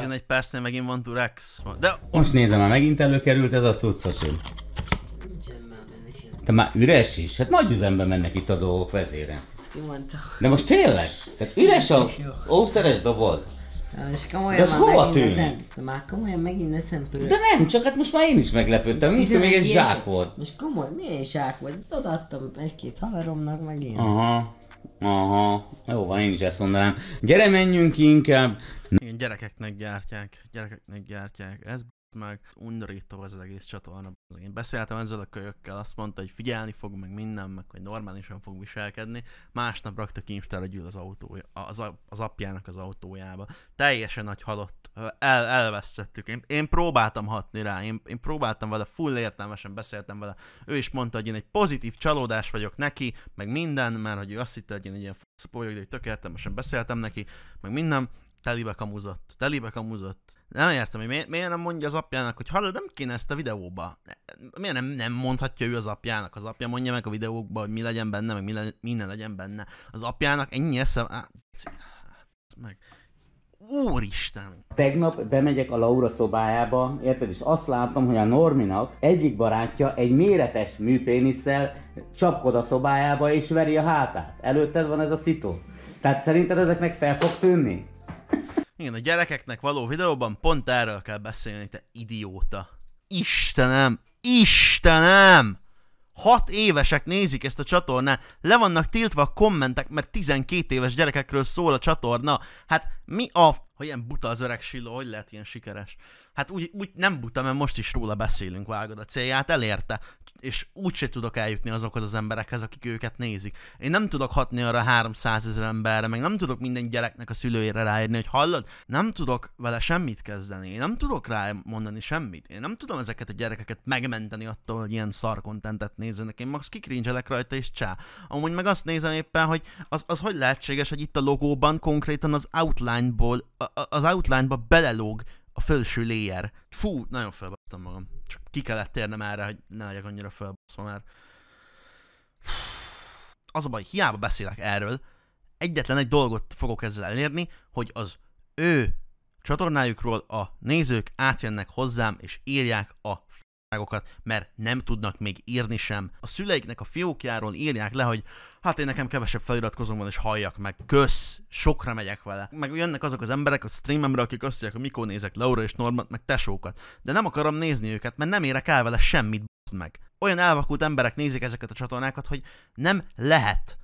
11 percnél megint van Durex. De... Most nézem, már megint előkerült ez a cuccosul. Te már üres is? Hát nagy üzemben mennek itt a dolgok vezére. De most tényleg? Tehát üres a ószeres doboz. De az hova tűnik? de már komolyan megint eszempől. De nem, csak hát most már én is meglepődtem, mint még egy zsák volt. Most komoly, milyen zsák volt? Odaadtam egy-két haveromnak meg én. Aha. Aha, jó van, én is ezt mondanám. Gyere, menjünk inkább, igen, gyerekeknek gyártják, gyerekeknek gyártják. Ez meg undorító az egész csatorna. Én beszéltem ezzel a kölyökkel, azt mondta, hogy figyelni fog, meg minden, meg hogy normálisan fog viselkedni. Másnap rakta ki Instára gyűl az, autója, az, az apjának az autójába. Teljesen nagy halott. El, elvesztettük. Én, én, próbáltam hatni rá, én, én próbáltam vele, full értelmesen beszéltem vele. Ő is mondta, hogy én egy pozitív csalódás vagyok neki, meg minden, mert hogy ő azt hitte, hogy én egy ilyen f*** vagyok, de hogy tök értelmesen beszéltem neki, meg minden telibe kamuzott, telibe kamuzott. Nem értem, hogy miért, miért nem mondja az apjának, hogy hallod, nem kéne ezt a videóba. Miért nem, nem mondhatja ő az apjának? Az apja mondja meg a videókba, hogy mi legyen benne, meg mi le, minden legyen benne. Az apjának ennyi eszem... Á, meg... Úristen! Tegnap bemegyek a Laura szobájába, érted, és azt láttam, hogy a Norminak egyik barátja egy méretes műpénisszel csapkod a szobájába és veri a hátát. Előtted van ez a szitó. Tehát szerinted ezeknek fel fog tűnni? Igen, a gyerekeknek való videóban pont erről kell beszélni, te idióta. Istenem! Istenem! Hat évesek nézik ezt a csatornát, le vannak tiltva a kommentek, mert 12 éves gyerekekről szól a csatorna. Hát mi a... Ha ilyen buta az öreg Silla, hogy lehet ilyen sikeres? Hát úgy, úgy nem buta, mert most is róla beszélünk, vágod a célját, elérte és úgyse tudok eljutni azokhoz az emberekhez, akik őket nézik. Én nem tudok hatni arra 300 ezer emberre, meg nem tudok minden gyereknek a szülőjére ráírni, hogy hallod, nem tudok vele semmit kezdeni, én nem tudok rá mondani semmit, én nem tudom ezeket a gyerekeket megmenteni attól, hogy ilyen szar kontentet nézzenek, én max kikrincselek rajta és csá. Amúgy meg azt nézem éppen, hogy az, az hogy lehetséges, hogy itt a logóban konkrétan az outline-ból, az outline-ba belelóg a felső layer. Fú, nagyon fel elbasztam magam. Csak ki kellett térnem erre, hogy ne legyek annyira fölbaszva, már. az a baj, hiába beszélek erről, egyetlen egy dolgot fogok ezzel elérni, hogy az ő csatornájukról a nézők átjönnek hozzám, és írják a újságokat, mert nem tudnak még írni sem. A szüleiknek a fiókjáról írják le, hogy hát én nekem kevesebb feliratkozom van, és halljak meg. Kösz, sokra megyek vele. Meg jönnek azok az emberek a streamemre, akik azt mondják, hogy mikor nézek Laura és Normat, meg tesókat. De nem akarom nézni őket, mert nem érek el vele semmit, meg. Olyan elvakult emberek nézik ezeket a csatornákat, hogy nem lehet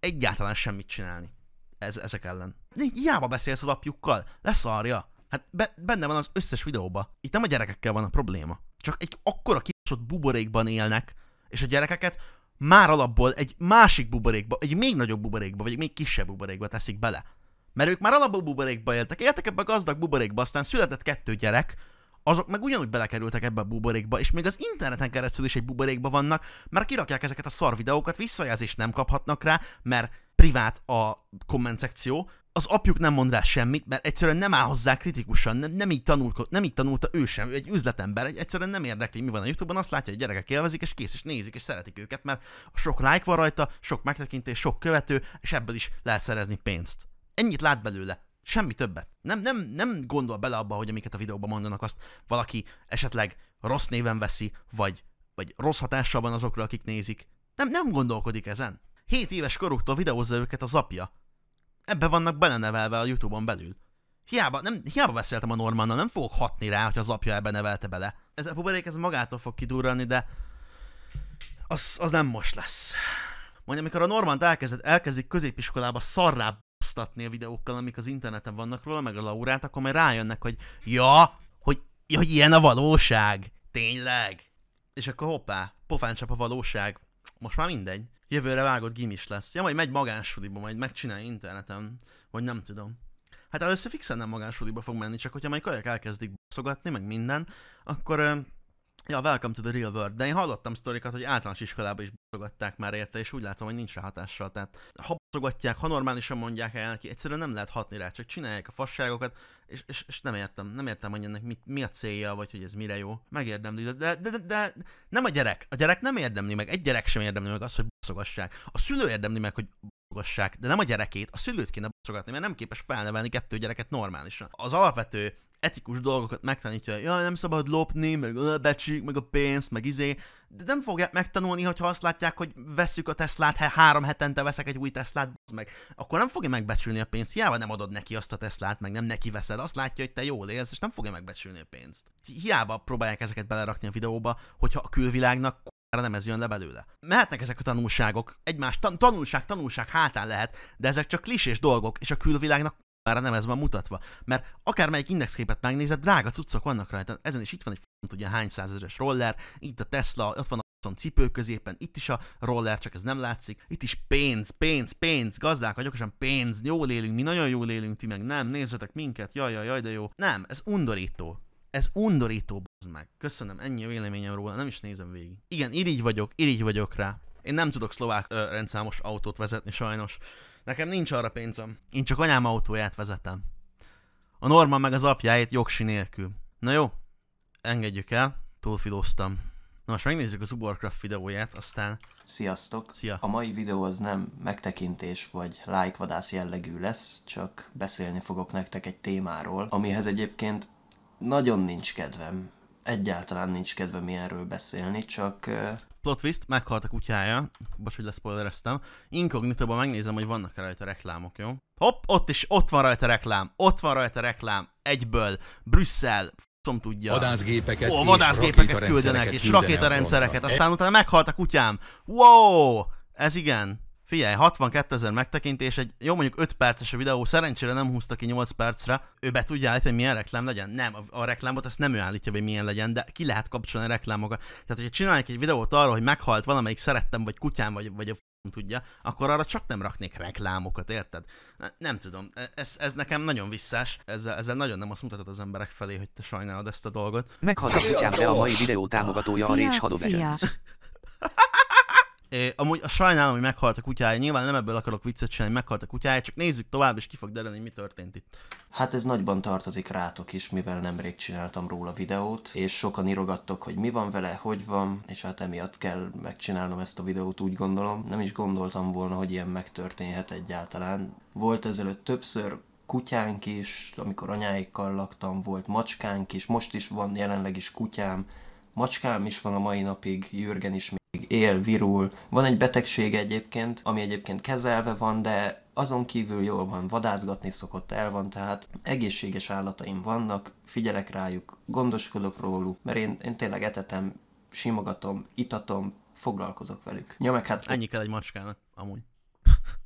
egyáltalán semmit csinálni ez, ezek ellen. Hiába beszélsz az apjukkal, leszarja. Hát be, benne van az összes videóba. Itt nem a gyerekekkel van a probléma csak egy akkora kibaszott buborékban élnek, és a gyerekeket már alapból egy másik buborékba, egy még nagyobb buborékba, vagy egy még kisebb buborékba teszik bele. Mert ők már alapból buborékba éltek, éltek ebbe a gazdag buborékba, aztán született kettő gyerek, azok meg ugyanúgy belekerültek ebbe a buborékba, és még az interneten keresztül is egy buborékba vannak, mert kirakják ezeket a szar videókat, visszajelzést nem kaphatnak rá, mert privát a komment szekció, az apjuk nem mond rá semmit, mert egyszerűen nem áll hozzá kritikusan, nem, nem, így, tanulko, nem így tanulta ő sem, ő egy üzletember, egy, egyszerűen nem érdekli, mi van a Youtube-on, azt látja, hogy gyerekek élvezik, és kész, és nézik, és szeretik őket, mert sok like van rajta, sok megtekintés, sok követő, és ebből is lehet szerezni pénzt. Ennyit lát belőle, semmi többet. Nem, nem, nem gondol bele abba, hogy amiket a videóban mondanak, azt valaki esetleg rossz néven veszi, vagy, vagy rossz hatással van azokra, akik nézik. Nem, nem gondolkodik ezen. 7 éves koruktól videózza őket az apja. Ebbe vannak belenevelve a Youtube-on belül. Hiába, nem, hiába beszéltem a Normannal, nem fogok hatni rá, hogy az apja ebbe nevelte bele. Ez a buborék ez magától fog kidurrani, de az, az nem most lesz. Mondja, amikor a Normant elkezdett, elkezdik középiskolába szarrá basztatni a videókkal, amik az interneten vannak róla, meg a Laurát, akkor majd rájönnek, hogy ja, hogy, ja, hogy ilyen a valóság. Tényleg. És akkor hoppá, pofán csap a valóság. Most már mindegy. Jövőre vágott gimis lesz. Ja, majd megy magánsuliba, majd megcsinálja interneten. Vagy nem tudom. Hát először fixen nem magánsuliba fog menni, csak hogyha majd kajak elkezdik baszogatni, meg minden, akkor... Ja, welcome to the real world. De én hallottam sztorikat, hogy általános iskolába is baszogatták már érte, és úgy látom, hogy nincs rá hatással. Tehát ha baszogatják, ha normálisan mondják el neki, egyszerűen nem lehet hatni rá, csak csinálják a fasságokat, és, és, és nem értem, nem értem, hogy ennek mi, mi a célja, vagy hogy ez mire jó. Megérdemli, de, de, de, de nem a gyerek. A gyerek nem érdemli meg, egy gyerek sem érdemli meg azt, hogy bocogassák. A szülő érdemli meg, hogy bocogassák, de nem a gyerekét, a szülőt kéne bocogatni, mert nem képes felnevelni kettő gyereket normálisan. Az alapvető etikus dolgokat megtanítja, hogy jaj, nem szabad lopni, meg a becsik, meg a pénzt, meg izé, de nem fogják megtanulni, hogyha azt látják, hogy veszük a Teslát, ha három hetente veszek egy új Teslát, meg, akkor nem fogja megbecsülni a pénzt, hiába nem adod neki azt a Teslát, meg nem neki veszed, azt látja, hogy te jól élsz, és nem fogja megbecsülni a pénzt. Hiába próbálják ezeket belerakni a videóba, hogyha a külvilágnak nem ez jön le belőle. Mehetnek ezek a tanulságok, egymás tan- tanulság, tanulság hátán lehet, de ezek csak klisés dolgok, és a külvilágnak már nem ez van mutatva. Mert akármelyik indexképet megnézed, drága cuccok vannak rajta. Ezen is itt van egy nem tudja hány százezres roller, itt a Tesla, ott van a cipő középen, itt is a roller, csak ez nem látszik. Itt is pénz, pénz, pénz, gazdák vagyok, sem pénz, jól élünk, mi nagyon jól élünk, ti meg nem, nézzetek minket, jaj, jaj, jaj, de jó. Nem, ez undorító. Ez undorító, bazd meg. Köszönöm, ennyi a véleményem róla, nem is nézem végig. Igen, irigy vagyok, irigy vagyok rá. Én nem tudok szlovák ö, rendszámos autót vezetni sajnos. Nekem nincs arra pénzem. Én csak anyám autóját vezetem. A Norman meg az apjáit jogsi nélkül. Na jó, engedjük el, túlfidóztam. Na most megnézzük az Uborcraft videóját, aztán... Sziasztok! Szia! A mai videó az nem megtekintés vagy vadász jellegű lesz, csak beszélni fogok nektek egy témáról, amihez egyébként nagyon nincs kedvem. Egyáltalán nincs kedvem ilyenről beszélni, csak... Plot twist, meghalt a kutyája. Bocs, hogy leszpoilereztem. Inkognitóban megnézem, hogy vannak rajta reklámok, jó? Hopp, ott is, ott van rajta reklám, ott van rajta reklám, egyből, Brüsszel, faszom tudja. Vadászgépeket, Ó, vadászgépeket küldenek, és rakétarendszereket, aztán utána meghalt a kutyám. Wow! Ez igen. Figyelj, 62 ezer megtekintés, egy jó mondjuk 5 perces a videó, szerencsére nem húzta ki 8 percre, ő be tudja állítani, hogy milyen reklám legyen. Nem, a, a reklámot azt nem ő állítja hogy milyen legyen, de ki lehet kapcsolni a reklámokat. Tehát, hogyha csinálják egy videót arról, hogy meghalt valamelyik szerettem, vagy kutyám, vagy, vagy a f*** tudja, akkor arra csak nem raknék reklámokat, érted? Nem tudom, ez, ez nekem nagyon visszás, ezzel, ezzel nagyon nem azt mutatod az emberek felé, hogy te sajnálod ezt a dolgot. Meghalt a kutyám, de a mai videó támogatója a Rage É, amúgy a sajnálom, hogy meghalt a kutyája. Nyilván nem ebből akarok viccet csinálni, meghalt a kutyája, csak nézzük tovább, és ki fog derülni, mi történt itt. Hát ez nagyban tartozik rátok is, mivel nemrég csináltam róla videót, és sokan irogattok, hogy mi van vele, hogy van, és hát emiatt kell megcsinálnom ezt a videót, úgy gondolom. Nem is gondoltam volna, hogy ilyen megtörténhet egyáltalán. Volt ezelőtt többször kutyánk is, amikor anyáikkal laktam, volt macskánk is, most is van, jelenleg is kutyám, macskám is van a mai napig, Jürgen is él, virul. Van egy betegség egyébként, ami egyébként kezelve van, de azon kívül jól van, vadászgatni szokott, el van, tehát egészséges állataim vannak, figyelek rájuk, gondoskodok róluk, mert én, én tényleg etetem, simogatom, itatom, foglalkozok velük. Ja, meg hát... Ennyi kell egy macskának, amúgy.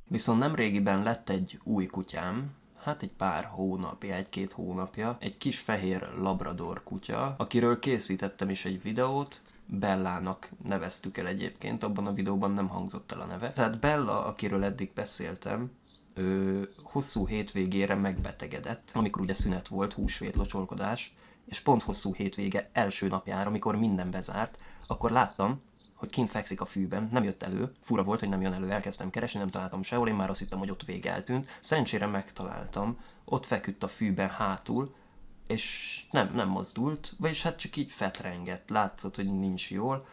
Viszont nem régiben lett egy új kutyám, hát egy pár hónapja, egy-két hónapja, egy kis fehér labrador kutya, akiről készítettem is egy videót, Bellának neveztük el egyébként, abban a videóban nem hangzott el a neve. Tehát Bella, akiről eddig beszéltem, ő hosszú hétvégére megbetegedett, amikor ugye szünet volt, húsvét locsolkodás, és pont hosszú hétvége első napjára, amikor minden bezárt, akkor láttam, hogy kint fekszik a fűben, nem jött elő, fura volt, hogy nem jön elő, elkezdtem keresni, nem találtam sehol, én már azt hittem, hogy ott vége eltűnt. Szerencsére megtaláltam, ott feküdt a fűben hátul, és nem, nem mozdult, vagyis hát csak így fetrengett, látszott, hogy nincs jól.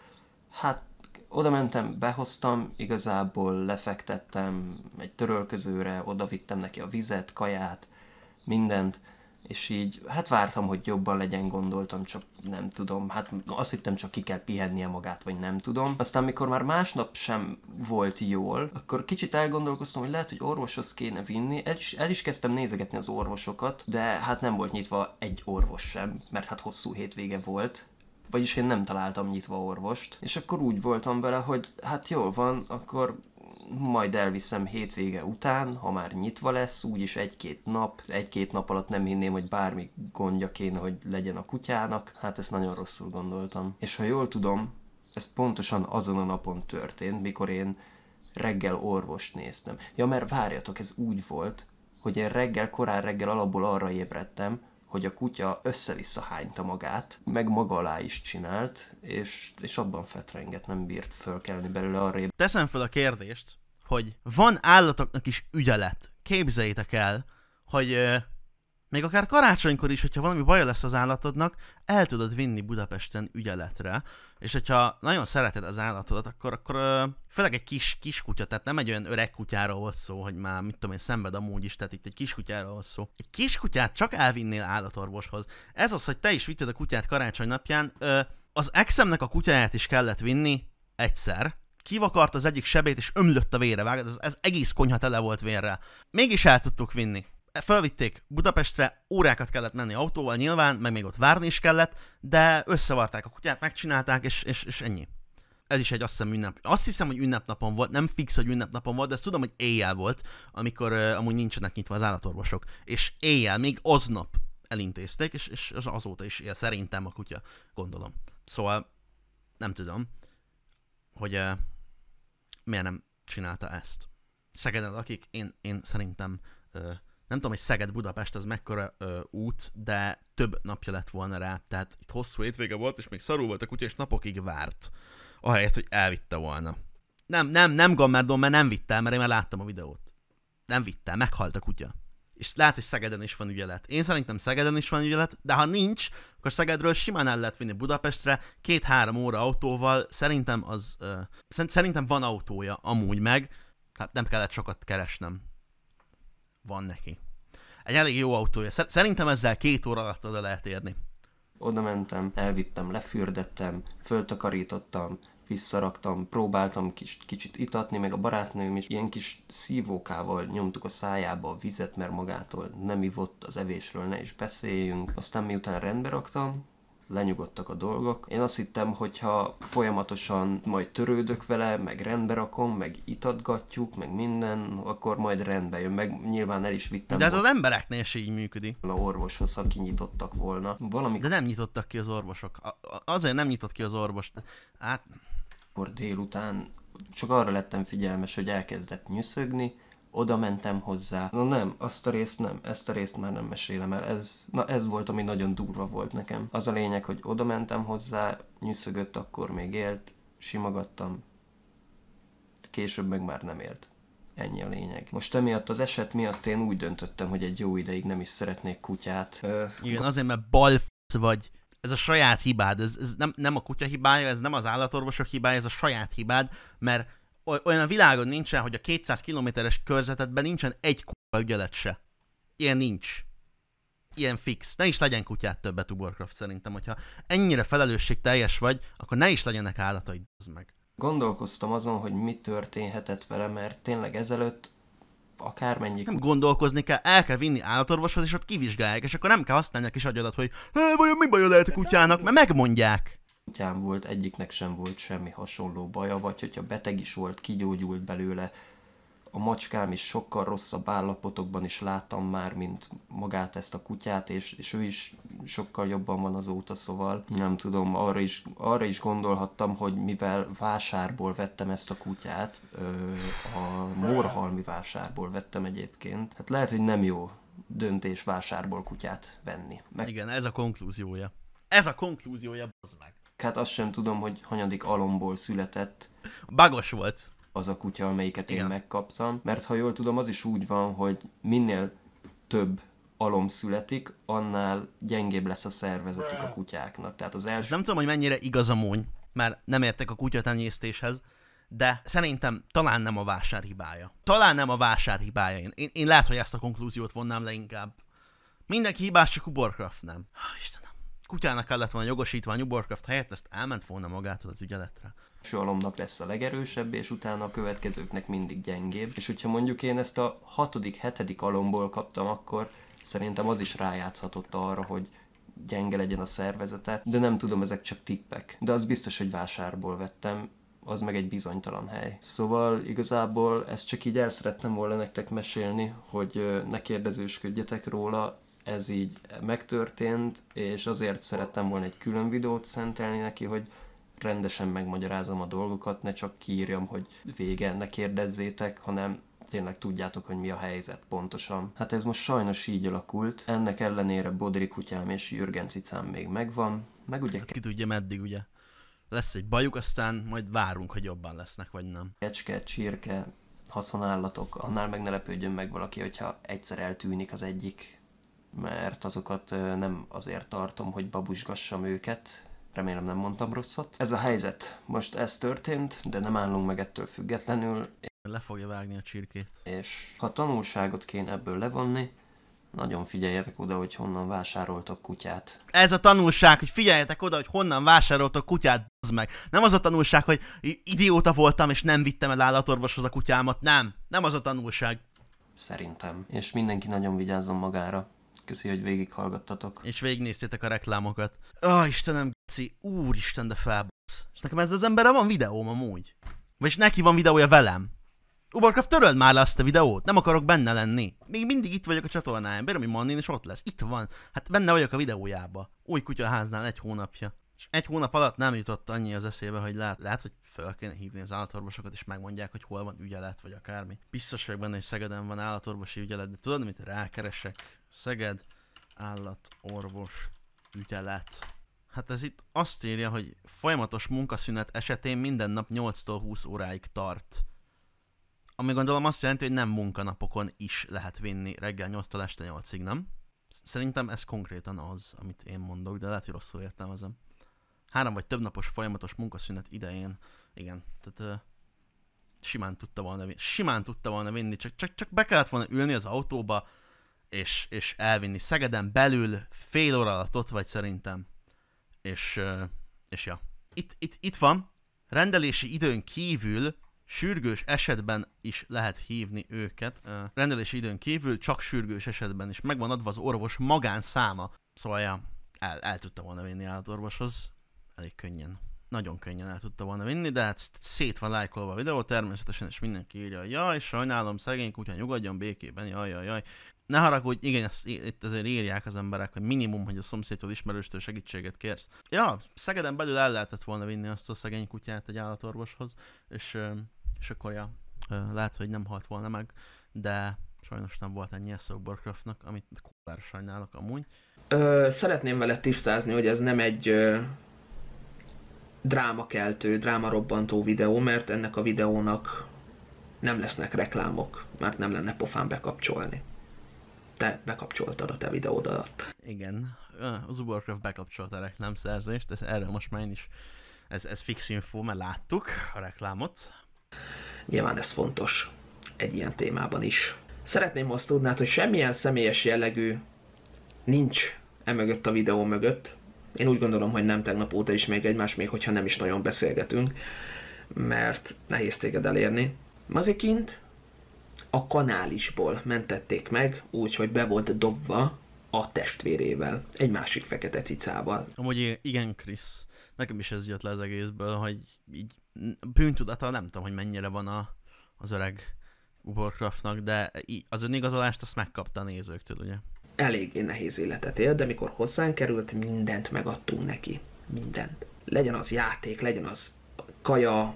Hát oda mentem, behoztam, igazából lefektettem egy törölközőre, oda vittem neki a vizet, kaját, mindent, és így, hát vártam, hogy jobban legyen, gondoltam, csak nem tudom, hát azt hittem csak ki kell pihennie magát, vagy nem tudom. Aztán mikor már másnap sem volt jól, akkor kicsit elgondolkoztam, hogy lehet, hogy orvoshoz kéne vinni, el is, el is kezdtem nézegetni az orvosokat, de hát nem volt nyitva egy orvos sem, mert hát hosszú hétvége volt, vagyis én nem találtam nyitva orvost, és akkor úgy voltam vele, hogy hát jól van, akkor majd elviszem hétvége után, ha már nyitva lesz, úgyis egy-két nap, egy-két nap alatt nem hinném, hogy bármi gondja kéne, hogy legyen a kutyának, hát ezt nagyon rosszul gondoltam. És ha jól tudom, ez pontosan azon a napon történt, mikor én reggel orvost néztem. Ja, mert várjatok, ez úgy volt, hogy én reggel, korán reggel alapból arra ébredtem, hogy a kutya össze-vissza hányta magát, meg maga alá is csinált, és, és abban fetrenget, nem bírt fölkelni belőle a Teszem fel a kérdést, hogy van állatoknak is ügyelet. Képzeljétek el, hogy még akár karácsonykor is, hogyha valami baja lesz az állatodnak, el tudod vinni Budapesten ügyeletre, és hogyha nagyon szereted az állatodat, akkor, akkor főleg egy kis, kis kutya, tehát nem egy olyan öreg kutyáról volt szó, hogy már mit tudom én, szenved amúgy is, tehát itt egy kis kutyáról volt szó. Egy kis kutyát csak elvinnél állatorvoshoz. Ez az, hogy te is vitted a kutyát karácsony napján, ö, az exemnek a kutyáját is kellett vinni egyszer, kivakart az egyik sebét, és ömlött a vére, vágod, ez, ez egész konyha tele volt vérrel. Mégis el tudtuk vinni. Fölvitték Budapestre, órákat kellett menni autóval nyilván, meg még ott várni is kellett, de összevarták a kutyát, megcsinálták, és, és, és ennyi. Ez is egy azt hiszem ünnep. Azt hiszem, hogy ünnepnapon volt, nem fix, hogy ünnepnapon volt, de ezt tudom, hogy éjjel volt, amikor uh, amúgy nincsenek nyitva az állatorvosok. És éjjel, még aznap elintézték, és, és az azóta is él szerintem a kutya, gondolom. Szóval nem tudom, hogy uh, miért nem csinálta ezt. Szegeden akik, én, én szerintem uh, nem tudom, hogy Szeged-Budapest az mekkora ö, út, de több napja lett volna rá, tehát itt hosszú hétvége volt, és még szarul volt a kutya, és napokig várt, ahelyett, hogy elvitte volna. Nem, nem, nem gammerdom, mert nem vitt el, mert én már láttam a videót. Nem vitt el, meghalt a kutya. És lehet, hogy Szegeden is van ügyelet. Én szerintem Szegeden is van ügyelet, de ha nincs, akkor Szegedről simán el lehet vinni Budapestre, két-három óra autóval, szerintem az, ö, szerintem van autója amúgy meg, tehát nem kellett sokat keresnem van neki. Egy elég jó autója. Szerintem ezzel két óra alatt oda lehet érni. Oda mentem, elvittem, lefürdettem, föltakarítottam, visszaraktam, próbáltam kis, kicsit itatni, meg a barátnőm is ilyen kis szívókával nyomtuk a szájába a vizet, mert magától nem ivott az evésről, ne is beszéljünk. Aztán miután rendbe raktam, lenyugodtak a dolgok. Én azt hittem, hogyha folyamatosan majd törődök vele, meg rendbe rakom, meg itatgatjuk, meg minden, akkor majd rendbe jön, meg nyilván el is vittem. De ez az embereknél is így működik. A orvoshoz, ha kinyitottak volna. Valami... De nem nyitottak ki az orvosok. Azért nem nyitott ki az orvos. Hát... Akkor délután csak arra lettem figyelmes, hogy elkezdett nyüszögni, oda mentem hozzá. Na nem, azt a részt nem, ezt a részt már nem mesélem el, ez, na ez volt, ami nagyon durva volt nekem. Az a lényeg, hogy oda mentem hozzá, nyűszögött, akkor még élt, simogattam, később meg már nem élt. Ennyi a lényeg. Most emiatt az eset miatt én úgy döntöttem, hogy egy jó ideig nem is szeretnék kutyát. Ö, Igen, azért, mert bal vagy ez a saját hibád, ez, ez nem, nem a kutya hibája, ez nem az állatorvosok hibája, ez a saját hibád, mert olyan a világon nincsen, hogy a 200 kilométeres körzetedben nincsen egy kurva ügyelet se. Ilyen nincs. Ilyen fix. Ne is legyen kutyát többet Uborcraft szerintem, hogyha ennyire felelősség teljes vagy, akkor ne is legyenek állataid, az meg. Gondolkoztam azon, hogy mi történhetett vele, mert tényleg ezelőtt akármennyi... Nem gondolkozni kell, el kell vinni állatorvoshoz, és ott kivizsgálják, és akkor nem kell használni a kis agyadat, hogy vajon mi baj lehet a kutyának, mert megmondják atyám volt, egyiknek sem volt semmi hasonló baja, vagy hogyha beteg is volt, kigyógyult belőle. A macskám is sokkal rosszabb állapotokban is láttam már, mint magát ezt a kutyát, és, és ő is sokkal jobban van azóta, szóval nem tudom, arra is, arra is gondolhattam, hogy mivel vásárból vettem ezt a kutyát, a morhalmi vásárból vettem egyébként, hát lehet, hogy nem jó döntés vásárból kutyát venni. Meg... Igen, ez a konklúziója. Ez a konklúziója, bazd meg hát azt sem tudom, hogy hanyadik alomból született. Bagos volt. Az a kutya, amelyiket Igen. én megkaptam. Mert ha jól tudom, az is úgy van, hogy minél több alom születik, annál gyengébb lesz a szervezetük a kutyáknak. Tehát az első... nem tudom, hogy mennyire igaz a múny, mert nem értek a kutyatenyésztéshez, de szerintem talán nem a vásár hibája. Talán nem a vásár hibája. Én, én, lehet, hogy ezt a konklúziót vonnám le inkább. Mindenki hibás, csak a Borcraft nem. Istenem kutyának kellett volna jogosítvány Uborcraft helyett, ezt elment volna magától az ügyeletre. Solomnak lesz a legerősebb, és utána a következőknek mindig gyengébb. És hogyha mondjuk én ezt a hatodik, hetedik alomból kaptam, akkor szerintem az is rájátszhatott arra, hogy gyenge legyen a szervezete, de nem tudom, ezek csak tippek. De az biztos, hogy vásárból vettem, az meg egy bizonytalan hely. Szóval igazából ezt csak így el szerettem volna nektek mesélni, hogy ne kérdezősködjetek róla, ez így megtörtént, és azért szerettem volna egy külön videót szentelni neki, hogy rendesen megmagyarázom a dolgokat, ne csak kiírjam, hogy vége, ne kérdezzétek, hanem tényleg tudjátok, hogy mi a helyzet pontosan. Hát ez most sajnos így alakult, ennek ellenére Bodri kutyám és Jürgen cicám még megvan, meg ugye... Hát ki tudja meddig ugye? Lesz egy bajuk, aztán majd várunk, hogy jobban lesznek, vagy nem. Kecske, csirke, haszonállatok, annál meg ne lepődjön meg valaki, hogyha egyszer eltűnik az egyik mert azokat nem azért tartom, hogy babusgassam őket, remélem nem mondtam rosszat. Ez a helyzet. Most ez történt, de nem állunk meg ettől függetlenül. Le fogja vágni a csirkét. És ha tanulságot kéne ebből levonni, nagyon figyeljetek oda, hogy honnan vásároltok kutyát. Ez a tanulság, hogy figyeljetek oda, hogy honnan vásároltok kutyát, az meg. Nem az a tanulság, hogy idióta voltam, és nem vittem el állatorvoshoz a kutyámat. Nem, nem az a tanulság. Szerintem. És mindenki nagyon vigyázzon magára. Köszi, hogy végighallgattatok. És végignéztétek a reklámokat. Ah, oh, Istenem, Gici, úristen, de felbassz. És nekem ez az emberre van videóm amúgy. Vagyis neki van videója velem. Ubarkov, töröld már le azt a videót, nem akarok benne lenni. Még mindig itt vagyok a csatornáján, Beromi Mannin és ott lesz, itt van. Hát benne vagyok a videójába. Új kutyaháznál egy hónapja. És egy hónap alatt nem jutott annyi az eszébe, hogy lát, lát hogy fel kéne hívni az állatorvosokat, és megmondják, hogy hol van ügyelet, vagy akármi. Biztos vagyok benne, hogy Szegeden van állatorvosi ügyelet, de tudod, mit rákeresek? Szeged állatorvos ügyelet. Hát ez itt azt írja, hogy folyamatos munkaszünet esetén minden nap 8-tól 20 óráig tart. Ami gondolom azt jelenti, hogy nem munkanapokon is lehet vinni reggel 8-tól este 8-ig, nem? Szerintem ez konkrétan az, amit én mondok, de lehet, hogy rosszul értelmezem három vagy több napos folyamatos munkaszünet idején, igen, tehát uh, simán tudta volna vinni, simán tudta volna vinni, csak, csak, csak be kellett volna ülni az autóba, és, és elvinni Szegeden belül fél óra alatt ott vagy szerintem. És, uh, és ja. Itt, itt, itt van, rendelési időn kívül sürgős esetben is lehet hívni őket. Uh, rendelési időn kívül csak sürgős esetben is megvan adva az orvos magánszáma. Szóval ja, el, el tudta volna vinni állatorvoshoz elég könnyen, nagyon könnyen el tudta volna vinni, de hát szét van lájkolva a videó természetesen, és mindenki írja, jaj, sajnálom, szegény kutya, nyugodjon békében, jaj, jaj, jaj. Ne haragudj, igen, ezt, itt azért írják az emberek, hogy minimum, hogy a szomszédtól ismerőstől segítséget kérsz. Ja, Szegeden belül el lehetett volna vinni azt a szegény kutyát egy állatorvoshoz, és, és akkor ja, lehet, hogy nem halt volna meg, de sajnos nem volt ennyi a Warcraftnak, amit kurvára sajnálok amúgy. Ö, szeretném vele tisztázni, hogy ez nem egy ö, drámakeltő, drámarobbantó videó, mert ennek a videónak nem lesznek reklámok, mert nem lenne pofán bekapcsolni. Te bekapcsoltad a te videód alatt. Igen, az Warcraft bekapcsolt a reklámszerzést, ez erről most már én is, ez, ez fix info, mert láttuk a reklámot. Nyilván ez fontos egy ilyen témában is. Szeretném azt tudnád, hogy semmilyen személyes jellegű nincs emögött a videó mögött, én úgy gondolom, hogy nem tegnap óta is még egymás, még hogyha nem is nagyon beszélgetünk, mert nehéz téged elérni. Mazikint a kanálisból mentették meg, úgyhogy be volt dobva a testvérével, egy másik fekete cicával. Amúgy igen, Krisz, nekem is ez jött le az egészből, hogy így bűntudata nem tudom, hogy mennyire van a, az öreg Warcraftnak, de az önigazolást azt megkapta a nézőktől, ugye? eléggé nehéz életet él, de mikor hozzánk került, mindent megadtunk neki. Mindent. Legyen az játék, legyen az kaja,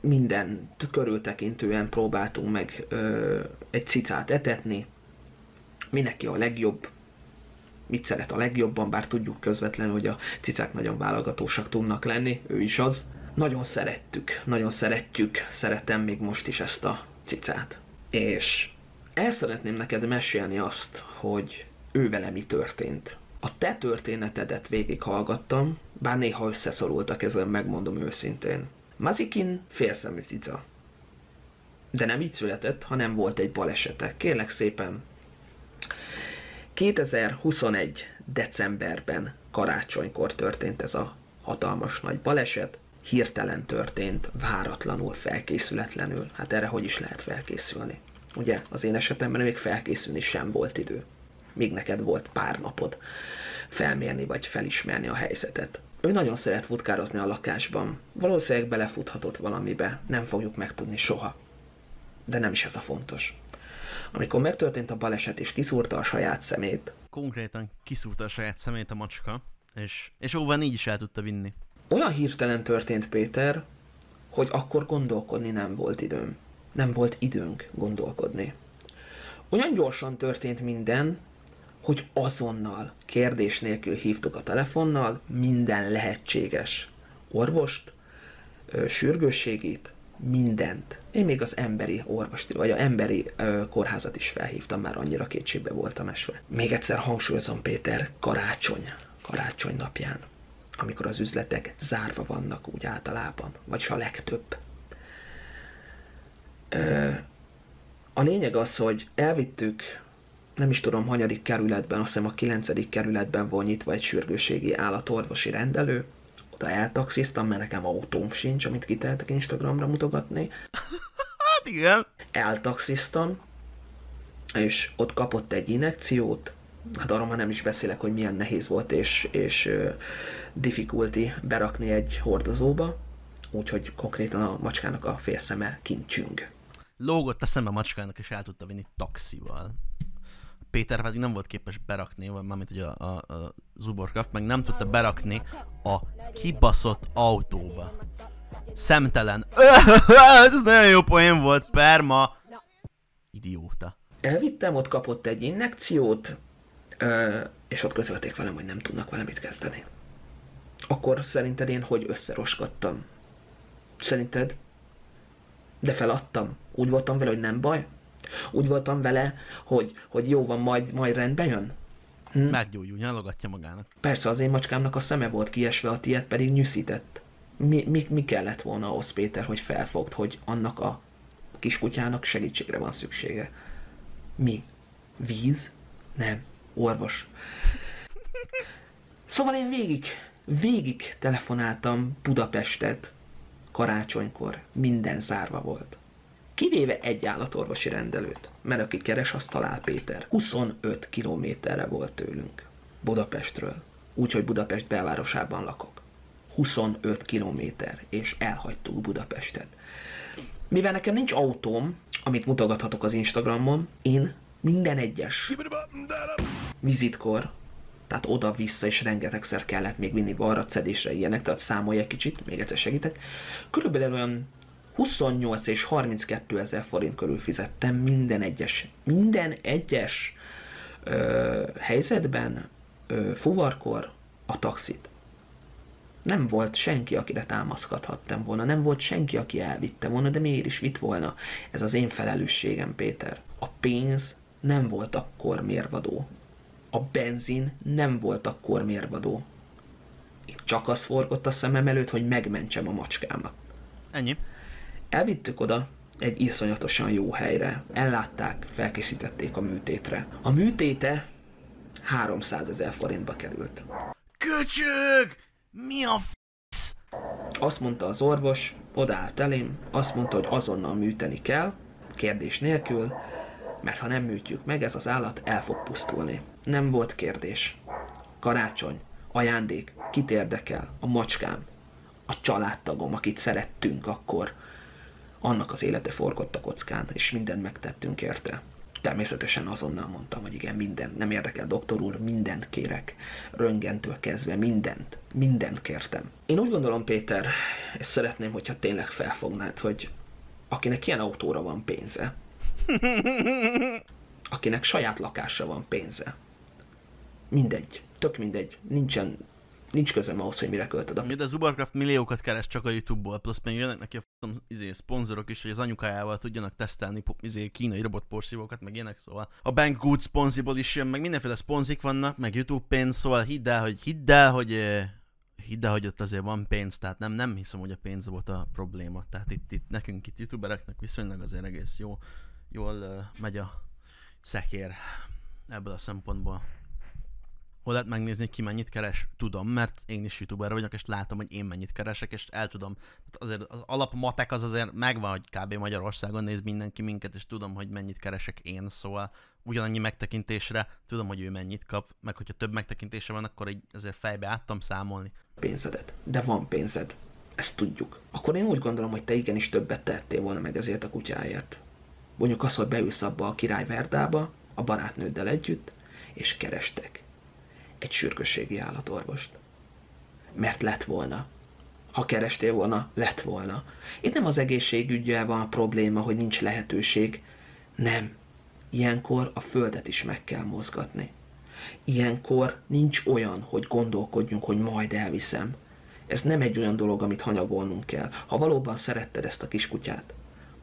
minden körültekintően próbáltunk meg ö, egy cicát etetni, mindenki a legjobb, mit szeret a legjobban, bár tudjuk közvetlenül, hogy a cicák nagyon válogatósak tudnak lenni, ő is az. Nagyon szerettük, nagyon szeretjük, szeretem még most is ezt a cicát. És el szeretném neked mesélni azt, hogy ő vele mi történt. A te történetedet végighallgattam, bár néha összeszorult a kezem, megmondom őszintén. Mazikin félszemű cica. De nem így született, hanem volt egy balesete. Kérlek szépen, 2021. decemberben karácsonykor történt ez a hatalmas nagy baleset, hirtelen történt, váratlanul, felkészületlenül. Hát erre hogy is lehet felkészülni? Ugye, az én esetemben még felkészülni sem volt idő még neked volt pár napod felmérni vagy felismerni a helyzetet. Ő nagyon szeret futkározni a lakásban. Valószínűleg belefuthatott valamibe, nem fogjuk megtudni soha. De nem is ez a fontos. Amikor megtörtént a baleset és kiszúrta a saját szemét. Konkrétan kiszúrta a saját szemét a macska, és, és óván így is el tudta vinni. Olyan hirtelen történt Péter, hogy akkor gondolkodni nem volt időm. Nem volt időnk gondolkodni. Olyan gyorsan történt minden, hogy azonnal, kérdés nélkül hívtuk a telefonnal minden lehetséges orvost, sürgősségét, mindent. Én még az emberi orvost, vagy a emberi kórházat is felhívtam, már annyira kétségbe voltam esve. Még egyszer hangsúlyozom, Péter, karácsony, karácsony napján, amikor az üzletek zárva vannak úgy általában, vagyis a legtöbb. Ö, a lényeg az, hogy elvittük nem is tudom, hanyadik kerületben, azt hiszem a kilencedik kerületben volt nyitva egy sürgőségi állatorvosi rendelő, oda eltaxiztam, mert nekem autóm sincs, amit kiteltek Instagramra mutogatni. Hát igen. Eltaxiztam, és ott kapott egy inekciót, hát arról már nem is beszélek, hogy milyen nehéz volt és, és uh, difficulty berakni egy hordozóba, úgyhogy konkrétan a macskának a félszeme kincsünk. Lógott a szembe a macskának, és el tudta vinni taxival. Péter pedig nem volt képes berakni, vagy mármint ugye a, a, a Zuborcraft, meg nem tudta berakni a kibaszott autóba. Szemtelen. Ez nagyon jó poén volt, perma. Idióta. Elvittem, ott kapott egy injekciót, és ott közölték velem, hogy nem tudnak vele mit kezdeni. Akkor szerinted én hogy összeroskadtam? Szerinted? De feladtam. Úgy voltam vele, hogy nem baj, úgy voltam vele, hogy, hogy jó van, majd, majd rendbe jön. Hm? Meggyógyul, nyalogatja magának. Persze, az én macskámnak a szeme volt kiesve, a tiéd pedig nyűszített. Mi, mi, mi kellett volna ahhoz, Péter, hogy felfogd, hogy annak a kiskutyának segítségre van szüksége? Mi? Víz? Nem. Orvos. Szóval én végig, végig telefonáltam Budapestet karácsonykor. Minden zárva volt kivéve egy állatorvosi rendelőt, mert aki keres, azt talál Péter. 25 kilométerre volt tőlünk, Budapestről, úgyhogy Budapest belvárosában lakok. 25 kilométer, és elhagytuk Budapestet. Mivel nekem nincs autóm, amit mutogathatok az Instagramon, én minden egyes vizitkor, tehát oda-vissza és rengetegszer kellett még vinni balra, szedésre ilyenek, tehát egy kicsit, még egyszer segítek. Körülbelül olyan 28 és 32 ezer forint körül fizettem minden egyes, minden egyes ö, helyzetben ö, fuvarkor a taxit. Nem volt senki, akire támaszkodhattam volna, nem volt senki, aki elvitte volna, de miért is vitt volna? Ez az én felelősségem, Péter. A pénz nem volt akkor mérvadó. A benzin nem volt akkor mérvadó. Én csak az forgott a szemem előtt, hogy megmentsem a macskámat. Ennyi. Elvittük oda, egy iszonyatosan jó helyre. Ellátták, felkészítették a műtétre. A műtéte 300 ezer forintba került. Köcsög! Mi a f***? Azt mondta az orvos, odaállt elém, azt mondta, hogy azonnal műteni kell, kérdés nélkül, mert ha nem műtjük meg, ez az állat el fog pusztulni. Nem volt kérdés. Karácsony, ajándék, kit érdekel, a macskám, a családtagom, akit szerettünk akkor, annak az élete forgott a kockán, és mindent megtettünk érte. Természetesen azonnal mondtam, hogy igen, minden. nem érdekel doktor úr, mindent kérek, röngentől kezdve, mindent, mindent kértem. Én úgy gondolom, Péter, és szeretném, hogyha tényleg felfognád, hogy akinek ilyen autóra van pénze, akinek saját lakása van pénze, mindegy, tök mindegy, nincsen, nincs közöm ahhoz, hogy mire költöd a... De az milliókat keres csak a YouTube-ból, plusz még jönnek neki a izé, szponzorok is, hogy az anyukájával tudjanak tesztelni izé, kínai robotporszívókat, meg ilyenek, szóval a Bank Good szponziból is jön, meg mindenféle szponzik vannak, meg YouTube pénz, szóval hidd el, hogy hidd el, hogy hidd el, hogy ott azért van pénz, tehát nem, nem hiszem, hogy a pénz volt a probléma. Tehát itt, itt nekünk, itt youtubereknek viszonylag azért egész jó, jól uh, megy a szekér ebből a szempontból hol lehet megnézni, ki mennyit keres, tudom, mert én is youtuber vagyok, és látom, hogy én mennyit keresek, és el tudom. Tehát azért az alapmatek az azért megvan, hogy kb. Magyarországon néz mindenki minket, és tudom, hogy mennyit keresek én, szóval ugyanannyi megtekintésre tudom, hogy ő mennyit kap, meg hogyha több megtekintése van, akkor így azért fejbe áttam számolni. Pénzedet, de van pénzed, ezt tudjuk. Akkor én úgy gondolom, hogy te igenis többet tettél volna meg ezért a kutyáért. Mondjuk az, hogy beülsz abba a királyverdába, a barátnőddel együtt, és kerestek egy sürgősségi állatorvost. Mert lett volna. Ha kerestél volna, lett volna. Itt nem az egészségügyel van a probléma, hogy nincs lehetőség. Nem. Ilyenkor a földet is meg kell mozgatni. Ilyenkor nincs olyan, hogy gondolkodjunk, hogy majd elviszem. Ez nem egy olyan dolog, amit hanyagolnunk kell. Ha valóban szeretted ezt a kiskutyát,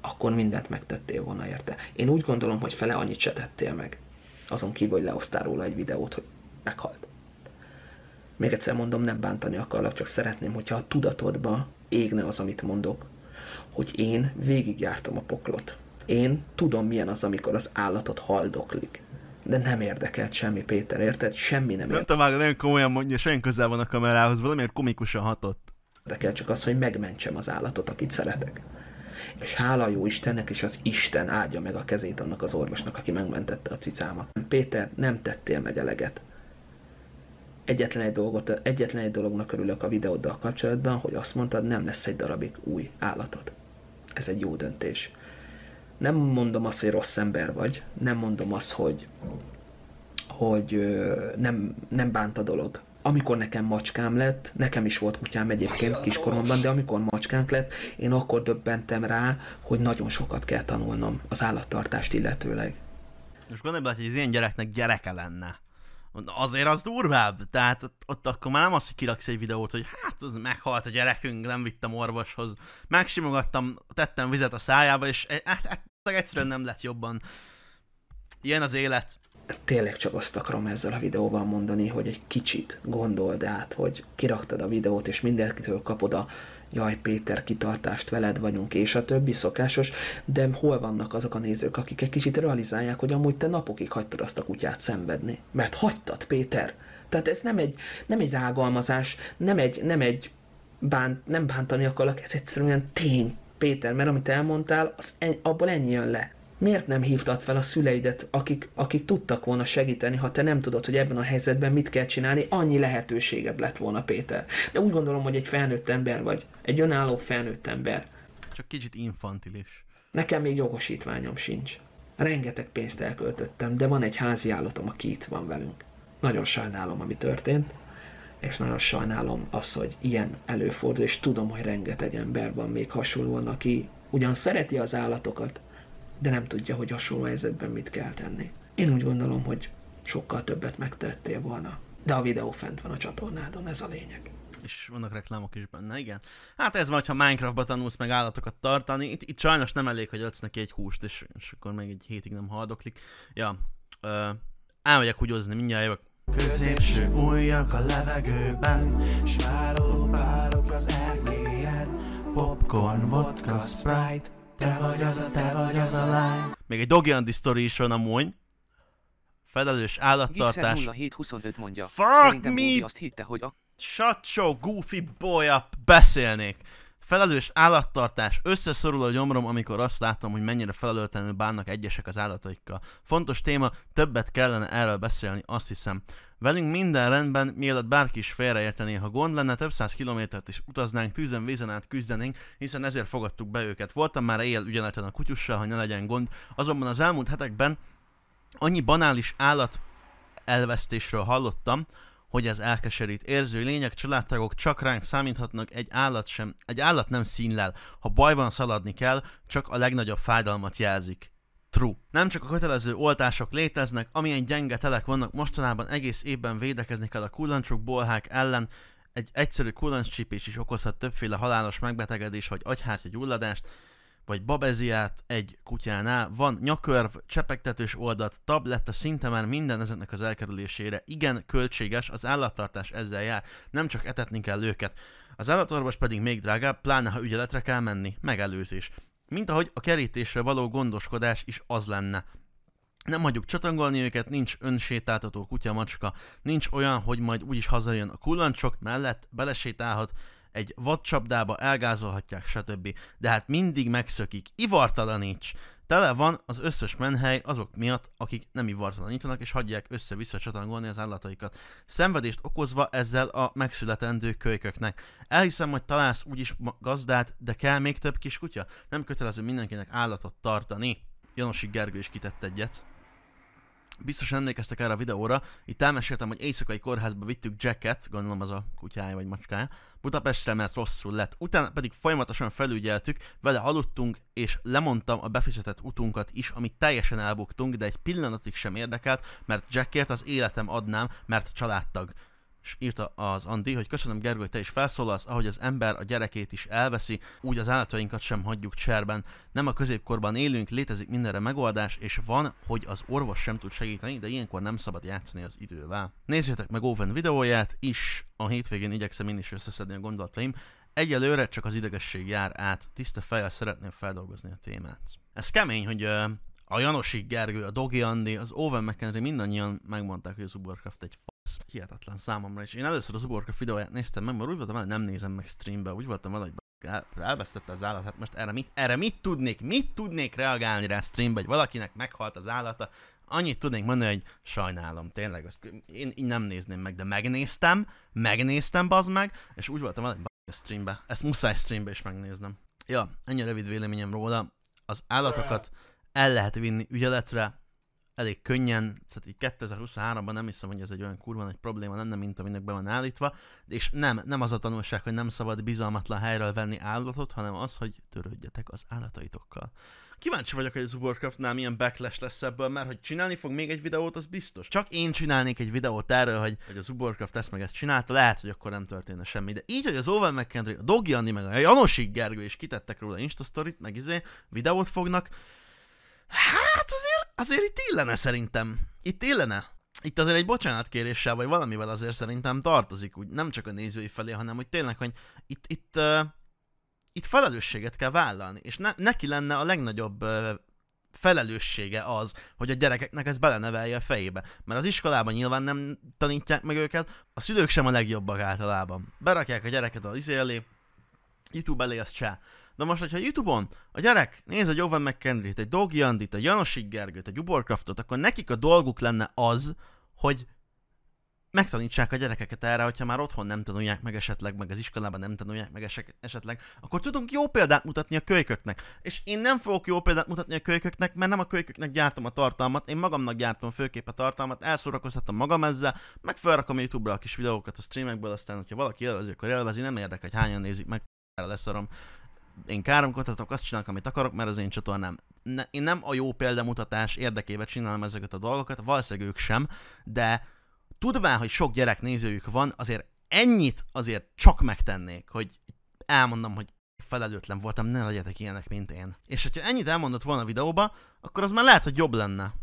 akkor mindent megtettél volna érte. Én úgy gondolom, hogy fele annyit se tettél meg. Azon kívül, hogy leosztál róla egy videót, hogy meghalt. Még egyszer mondom, nem bántani akarlak, csak szeretném, hogyha a tudatodba égne az, amit mondok. Hogy én végigjártam a poklot. Én tudom, milyen az, amikor az állatot haldoklik. De nem érdekelt semmi, Péter, érted? Semmi nem érdekelt. Nem tudom, nagyon komolyan mondja, és olyan közel van a kamerához, valamiért komikusan hatott. Érdekel csak az, hogy megmentsem az állatot, akit szeretek. És hála jó Istennek, és az Isten áldja meg a kezét annak az orvosnak, aki megmentette a cicámat. Péter, nem tettél meg eleget egyetlen egy, dolgot, egyetlen egy dolognak örülök a videóddal kapcsolatban, hogy azt mondtad, nem lesz egy darabig új állatod. Ez egy jó döntés. Nem mondom azt, hogy rossz ember vagy, nem mondom azt, hogy, hogy nem, nem bánt a dolog. Amikor nekem macskám lett, nekem is volt kutyám egyébként kiskoromban, de amikor macskánk lett, én akkor döbbentem rá, hogy nagyon sokat kell tanulnom az állattartást illetőleg. Most gondolj bele, hogy az ilyen gyereknek gyereke lenne azért az durvább. Tehát ott, ott akkor már nem az, hogy kiraksz egy videót, hogy hát az meghalt a gyerekünk, nem vittem orvoshoz. Megsimogattam, tettem vizet a szájába, és e, hát, hát egyszerűen nem lett jobban. Ilyen az élet. Tényleg csak azt akarom ezzel a videóval mondani, hogy egy kicsit gondold át, hogy kiraktad a videót, és mindenkitől kapod a jaj Péter, kitartást veled vagyunk, és a többi szokásos, de hol vannak azok a nézők, akik egy kicsit realizálják, hogy amúgy te napokig hagytad azt a kutyát szenvedni. Mert hagytad, Péter! Tehát ez nem egy, nem egy rágalmazás, nem egy, nem egy bánt, nem bántani akarlak, ez egyszerűen tény, Péter, mert amit elmondtál, az en, abból ennyi jön le miért nem hívtad fel a szüleidet, akik, akik tudtak volna segíteni, ha te nem tudod, hogy ebben a helyzetben mit kell csinálni, annyi lehetőséged lett volna, Péter. De úgy gondolom, hogy egy felnőtt ember vagy, egy önálló felnőtt ember. Csak kicsit infantilis. Nekem még jogosítványom sincs. Rengeteg pénzt elköltöttem, de van egy házi állatom, aki itt van velünk. Nagyon sajnálom, ami történt, és nagyon sajnálom az, hogy ilyen előfordul, és tudom, hogy rengeteg ember van még hasonlóan, aki ugyan szereti az állatokat, de nem tudja, hogy hasonló helyzetben mit kell tenni. Én úgy gondolom, hogy sokkal többet megtettél volna. De a videó fent van a csatornádon, ez a lényeg. És vannak reklámok is benne, igen. Hát ez van, ha Minecraftba tanulsz meg állatokat tartani. Itt, itt sajnos nem elég, hogy adsz neki egy húst, és, és akkor még egy hétig nem haldoklik. Ja, ö, elmegyek húgyozni, mindjárt jövök. Középső ujjak a levegőben, spároló párok az erkélyen, popcorn, vodka, sprite, te vagy az a, te vagy az a lány. Még egy Doggy Andy Story is van amúgy. Felelős állattartás. 0725 mondja. Fuck Szerintem me! azt hitte, hogy a... Shut show, goofy boy up, beszélnék. Felelős állattartás. Összeszorul a gyomrom, amikor azt látom, hogy mennyire felelőtlenül bánnak egyesek az állataikkal. Fontos téma, többet kellene erről beszélni, azt hiszem. Velünk minden rendben, mielőtt bárki is félreértené, ha gond lenne, több száz kilométert is utaznánk, tűzön, vízen át küzdenénk, hiszen ezért fogadtuk be őket. Voltam már él ügyeleten a kutyussal, ha ne legyen gond, azonban az elmúlt hetekben annyi banális állat elvesztésről hallottam, hogy ez elkeserít. Érző lények, családtagok csak ránk számíthatnak, egy állat sem, egy állat nem színlel. Ha baj van, szaladni kell, csak a legnagyobb fájdalmat jelzik. True. Nem csak a kötelező oltások léteznek, amilyen gyenge telek vannak mostanában egész évben védekezni kell a kullancsok bolhák ellen, egy egyszerű kullancscsípés is okozhat többféle halálos megbetegedés vagy agyhártya gyulladást, vagy babeziát egy kutyánál. Van nyakörv, csepegtetős oldat, tabletta, szinte már minden ezeknek az elkerülésére. Igen, költséges, az állattartás ezzel jár, nem csak etetni kell őket. Az állatorvos pedig még drágább, pláne ha ügyeletre kell menni, megelőzés mint ahogy a kerítésre való gondoskodás is az lenne. Nem hagyjuk csatangolni őket, nincs önsétáltató kutya-macska, nincs olyan, hogy majd úgyis hazajön a kullancsok mellett, belesétálhat, egy vadcsapdába elgázolhatják, stb. De hát mindig megszökik, ivartalaníts! Tele van az összes menhely azok miatt, akik nem ivartalanítanak és hagyják össze-vissza csatangolni az állataikat, szenvedést okozva ezzel a megszületendő kölyköknek. Elhiszem, hogy találsz úgyis gazdát, de kell még több kis kutya? Nem kötelező mindenkinek állatot tartani. Janosi Gergő is kitett egyet. Biztosan emlékeztek erre a videóra, itt elmeséltem, hogy éjszakai kórházba vittük Jacket, gondolom az a kutyája vagy macskája, Budapestre, mert rosszul lett. Utána pedig folyamatosan felügyeltük, vele aludtunk, és lemondtam a befizetett utunkat is, amit teljesen elbuktunk, de egy pillanatig sem érdekelt, mert Jackért az életem adnám, mert családtag és írta az Andi, hogy köszönöm Gergő, hogy te is felszólalsz, ahogy az ember a gyerekét is elveszi, úgy az állatainkat sem hagyjuk cserben. Nem a középkorban élünk, létezik mindenre megoldás, és van, hogy az orvos sem tud segíteni, de ilyenkor nem szabad játszani az idővel. Nézzétek meg Owen videóját is, a hétvégén igyekszem én is összeszedni a gondolataim, egyelőre csak az idegesség jár át, tiszta fejjel szeretném feldolgozni a témát. Ez kemény, hogy a Janosik Gergő, a Dogi Andi, az Owen McHenry mindannyian megmondták, hogy az Ubercraft egy hihetetlen számomra is. Én először az uborka videóját néztem meg, mert úgy voltam, hogy nem nézem meg streambe, úgy voltam, hogy elvesztette az állat, hát most erre mit, erre mit tudnék, mit tudnék reagálni rá streambe, hogy valakinek meghalt az állata, annyit tudnék mondani, hogy sajnálom, tényleg, én, én nem nézném meg, de megnéztem, megnéztem, bazd meg, és úgy voltam, hogy streambe, ezt muszáj streambe is megnéznem. Ja, ennyi a rövid véleményem róla, az állatokat el lehet vinni ügyeletre, elég könnyen, tehát így 2023-ban nem hiszem, hogy ez egy olyan kurva nagy probléma lenne, mint aminek be van állítva, és nem, nem az a tanulság, hogy nem szabad bizalmatlan helyről venni állatot, hanem az, hogy törődjetek az állataitokkal. Kíváncsi vagyok, hogy az Warcraftnál milyen backlash lesz ebből, mert hogy csinálni fog még egy videót, az biztos. Csak én csinálnék egy videót erről, hogy, hogy az Warcraft ezt meg ezt csinálta, lehet, hogy akkor nem történne semmi. De így, hogy az Owen McKendry, a Dogi Andi, meg a Janosik Gergő is kitettek róla Insta meg izé, videót fognak, hát azért azért itt illene szerintem. Itt illene. Itt azért egy bocsánatkéréssel, vagy valamivel azért szerintem tartozik, úgy nem csak a nézői felé, hanem hogy tényleg, hogy itt, itt, uh, itt felelősséget kell vállalni, és ne, neki lenne a legnagyobb uh, felelőssége az, hogy a gyerekeknek ez belenevelje a fejébe. Mert az iskolában nyilván nem tanítják meg őket, a szülők sem a legjobbak általában. Berakják a gyereket az izé elé, YouTube elé, az cseh. De most, hogyha Youtube-on a gyerek néz egy Owen McKendry-t, egy Dogi Andit, egy Janosik Gergőt, egy Uborcraftot, akkor nekik a dolguk lenne az, hogy megtanítsák a gyerekeket erre, hogyha már otthon nem tanulják meg esetleg, meg az iskolában nem tanulják meg esetleg, akkor tudunk jó példát mutatni a kölyköknek. És én nem fogok jó példát mutatni a kölyköknek, mert nem a kölyköknek gyártom a tartalmat, én magamnak gyártom főképp a tartalmat, elszórakozhatom magam ezzel, meg felrakom a YouTube-ra a kis videókat a streamekből, aztán, hogyha valaki élvezi, akkor élvezi, nem érdekel, hogy hányan nézik meg, erre leszarom én káromkodhatok, azt csinálok, amit akarok, mert az én csatornám. Ne, én nem a jó példamutatás érdekében csinálom ezeket a dolgokat, valószínűleg ők sem, de tudván, hogy sok gyerek nézőjük van, azért ennyit azért csak megtennék, hogy elmondom, hogy felelőtlen voltam, ne legyetek ilyenek, mint én. És hogyha ennyit elmondott volna a videóba, akkor az már lehet, hogy jobb lenne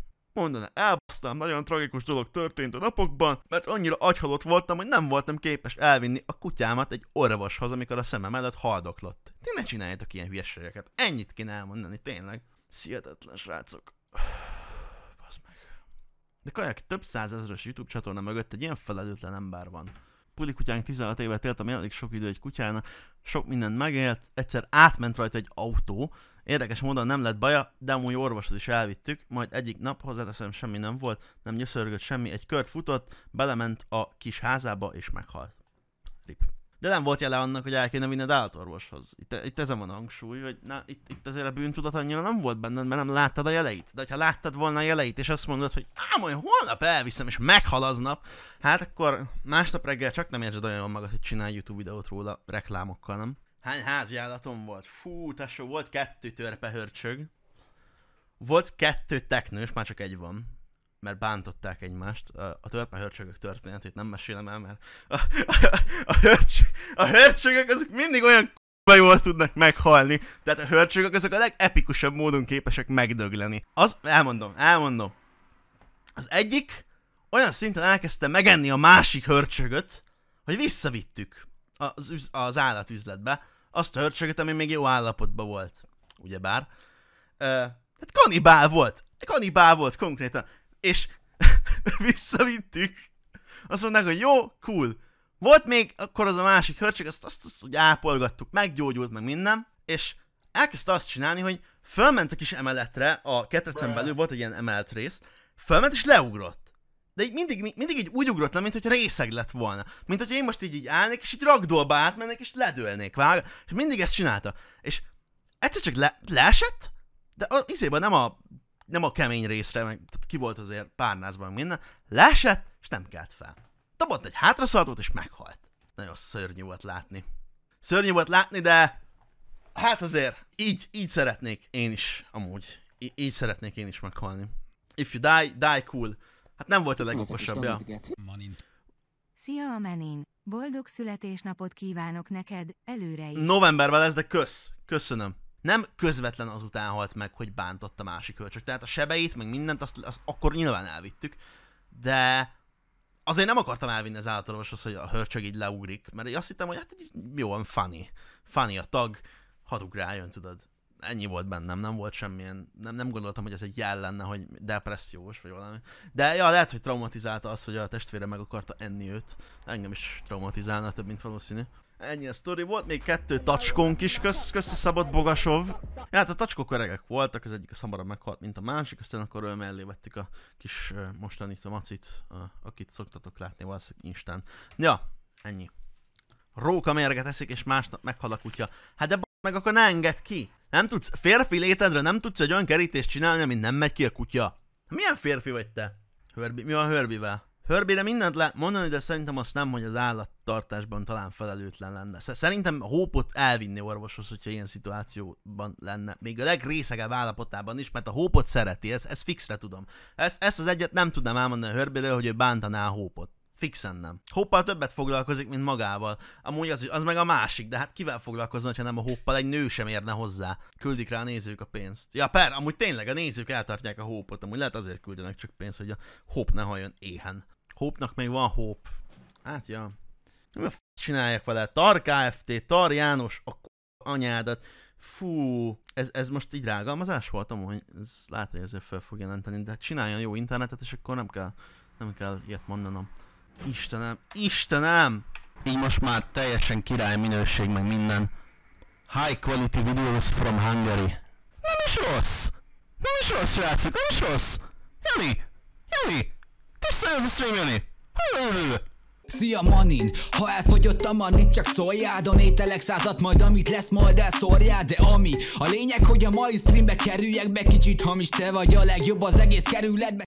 mondaná, elbasztam, nagyon tragikus dolog történt a napokban, mert annyira agyhalott voltam, hogy nem voltam képes elvinni a kutyámat egy orvoshoz, amikor a szemem mellett haldoklott. Ti ne csináljátok ilyen hülyeségeket. Ennyit kéne elmondani, tényleg. Szihetetlen srácok. Basz meg. De kajak, több százezeres YouTube csatorna mögött egy ilyen felelőtlen ember van. Puli kutyánk 16 évet élt, ami elég sok idő egy kutyának, sok mindent megélt, egyszer átment rajta egy autó, Érdekes módon nem lett baja, de amúgy orvoshoz is elvittük, majd egyik nap, hozzáteszem, semmi nem volt, nem nyöszörgött semmi, egy kört futott, belement a kis házába és meghalt. Rip. De nem volt jele annak, hogy el kéne vinned állatorvoshoz. Itt, itt ezen van a hangsúly, hogy na, itt, itt azért a bűntudat annyira nem volt benned, mert nem láttad a jeleit. De ha láttad volna a jeleit, és azt mondod, hogy ám, majd holnap elviszem, és meghal aznap, hát akkor másnap reggel csak nem érzed olyan magad, hogy csinálj YouTube videót róla reklámokkal, nem? Hány házi állatom volt? Fú, tesó, volt kettő törpehörcsög. Volt kettő teknős, már csak egy van mert bántották egymást. A törpehörcsögök történetét nem mesélem el, mert a, a, a, a hörcsögök azok mindig olyan k***ba jól tudnak meghalni. Tehát a hörcsögök azok a legepikusabb módon képesek megdögleni. Az, elmondom, elmondom. Az egyik olyan szinten elkezdte megenni a másik hörcsögöt, hogy visszavittük az, üz, az állatüzletbe, azt a hörcsögöt, ami még jó állapotban volt, ugyebár. hát kanibál volt, kanibál volt konkrétan, és visszavittük. Azt mondták, hogy jó, cool. Volt még akkor az a másik hörcsög, azt, azt, azt úgy ápolgattuk, meggyógyult meg minden, és elkezdte azt csinálni, hogy fölment a kis emeletre, a ketrecen belül volt egy ilyen emelt rész, fölment és leugrott de így mindig, mindig így úgy ugrott le, mint hogy részeg lett volna. Mint hogy én most így, így állnék, és így ragdolba átmennék, és ledőlnék, vág, és mindig ezt csinálta. És egyszer csak le, leesett, de az izében nem a, nem a kemény részre, meg, tehát ki volt azért párnázban minden, leesett, és nem kelt fel. Dobott egy hátraszaltót, és meghalt. Nagyon szörnyű volt látni. Szörnyű volt látni, de hát azért így, így szeretnék én is amúgy. Í- így szeretnék én is meghalni. If you die, die cool. Hát nem volt a legokosabb, ja. Szia a Menin! Boldog születésnapot kívánok neked, előre is. Novemberben lesz, de kösz. Köszönöm. Nem közvetlen azután halt meg, hogy bántott a másik hölcsök. Tehát a sebeit, meg mindent, azt, azt akkor nyilván elvittük. De azért nem akartam elvinni az általánoshoz, hogy a hörcsög így leugrik, mert azt hittem, hogy hát jó, funny. Funny a tag, hadd ugráljon, tudod ennyi volt bennem, nem volt semmilyen, nem, nem gondoltam, hogy ez egy jel lenne, hogy depressziós vagy valami. De ja, lehet, hogy traumatizálta az, hogy a testvére meg akarta enni őt. Engem is traumatizálna több, mint valószínű. Ennyi a sztori volt, még kettő tacskónk is, kösz, a Szabad Bogasov. Ja, hát a tacskók öregek voltak, az egyik a hamarabb meghalt, mint a másik, aztán akkor ő mellé vettük a kis mostani a macit, a, akit szoktatok látni valószínűleg instán. Ja, ennyi. Róka mérget eszik, és másnap meghal a kutya. Hát de b- meg akkor ne enged ki! Nem tudsz, férfi létedre nem tudsz egy olyan kerítést csinálni, amit nem megy ki a kutya. Milyen férfi vagy te? Hörbi, mi van Hörbivel? Hörbire mindent lehet mondani, de szerintem azt nem, hogy az állattartásban talán felelőtlen lenne. Szerintem hópot elvinni orvoshoz, hogyha ilyen szituációban lenne. Még a legrészegebb állapotában is, mert a hópot szereti, ez. Ez fixre tudom. Ezt, ezt az egyet nem tudnám elmondani Hörbire, hogy ő bántaná a hópot. Fixen nem. Hoppal többet foglalkozik, mint magával. Amúgy az, az meg a másik, de hát kivel foglalkozna, ha nem a hoppal, egy nő sem érne hozzá. Küldik rá a nézők a pénzt. Ja, per, amúgy tényleg a nézők eltartják a hópot, amúgy lehet azért küldenek csak pénzt, hogy a hop ne hajjon éhen. Hopnak még van hop. Hát, ja. Mi a f*** csinálják vele? Tar Kft, Tar János, a anyádat. Fú, ez, ez most így rágalmazás volt amúgy? Ez lehet, hogy ezért fel fog jelenteni, de hát csináljon jó internetet, és akkor nem kell, nem kell ilyet mondanom. Istenem, Istenem! Így most már teljesen király minőség meg minden. High quality videos from Hungary. Nem is rossz! Nem is rossz, srácok, nem is rossz! Jani! Jani! Tisztelj ez a stream, Jani! Szia manin, ha elfogyott a manit csak szóljál Donételek százat majd amit lesz majd elszórjál De ami, a lényeg hogy a mai streambe kerüljek be Kicsit hamis te vagy a legjobb az egész kerületbe